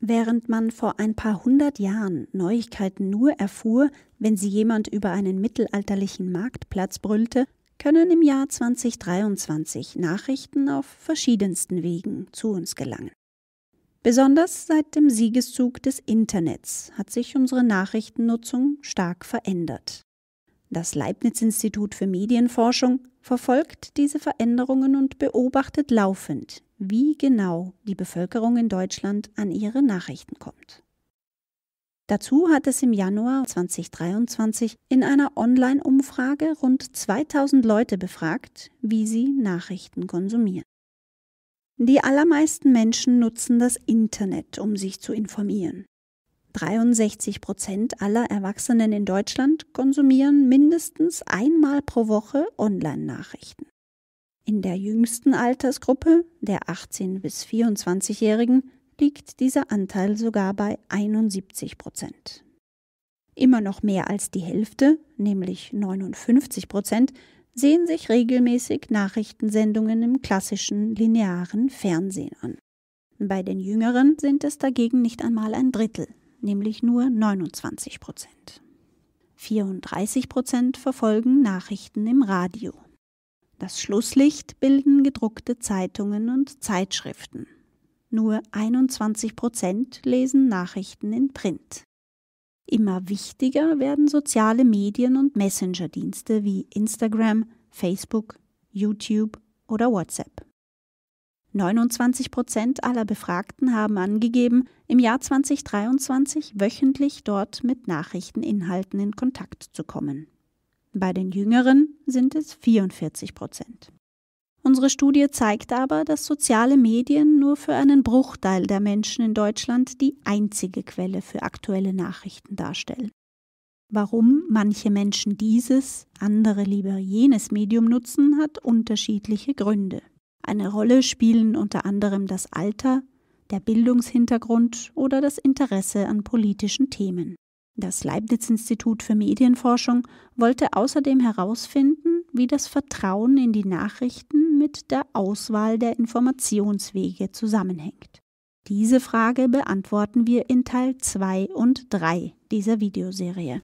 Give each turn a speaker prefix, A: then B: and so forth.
A: Während man vor ein paar hundert Jahren Neuigkeiten nur erfuhr, wenn sie jemand über einen mittelalterlichen Marktplatz brüllte, können im Jahr 2023 Nachrichten auf verschiedensten Wegen zu uns gelangen. Besonders seit dem Siegeszug des Internets hat sich unsere Nachrichtennutzung stark verändert. Das Leibniz Institut für Medienforschung verfolgt diese Veränderungen und beobachtet laufend, wie genau die Bevölkerung in Deutschland an ihre Nachrichten kommt. Dazu hat es im Januar 2023 in einer Online-Umfrage rund 2000 Leute befragt, wie sie Nachrichten konsumieren. Die allermeisten Menschen nutzen das Internet, um sich zu informieren. 63 Prozent aller Erwachsenen in Deutschland konsumieren mindestens einmal pro Woche Online-Nachrichten. In der jüngsten Altersgruppe, der 18- bis 24-Jährigen, liegt dieser Anteil sogar bei 71 Prozent. Immer noch mehr als die Hälfte, nämlich 59 Prozent, sehen sich regelmäßig Nachrichtensendungen im klassischen linearen Fernsehen an. Bei den Jüngeren sind es dagegen nicht einmal ein Drittel, nämlich nur 29 Prozent. 34 Prozent verfolgen Nachrichten im Radio. Das Schlusslicht bilden gedruckte Zeitungen und Zeitschriften. Nur 21 Prozent lesen Nachrichten in Print. Immer wichtiger werden soziale Medien und Messenger-Dienste wie Instagram, Facebook, YouTube oder WhatsApp. 29 Prozent aller Befragten haben angegeben, im Jahr 2023 wöchentlich dort mit Nachrichteninhalten in Kontakt zu kommen. Bei den Jüngeren sind es 44 Prozent. Unsere Studie zeigt aber, dass soziale Medien nur für einen Bruchteil der Menschen in Deutschland die einzige Quelle für aktuelle Nachrichten darstellen. Warum manche Menschen dieses, andere lieber jenes Medium nutzen, hat unterschiedliche Gründe. Eine Rolle spielen unter anderem das Alter, der Bildungshintergrund oder das Interesse an politischen Themen. Das Leibniz-Institut für Medienforschung wollte außerdem herausfinden, wie das Vertrauen in die Nachrichten mit der Auswahl der Informationswege zusammenhängt. Diese Frage beantworten wir in Teil 2 und 3 dieser Videoserie.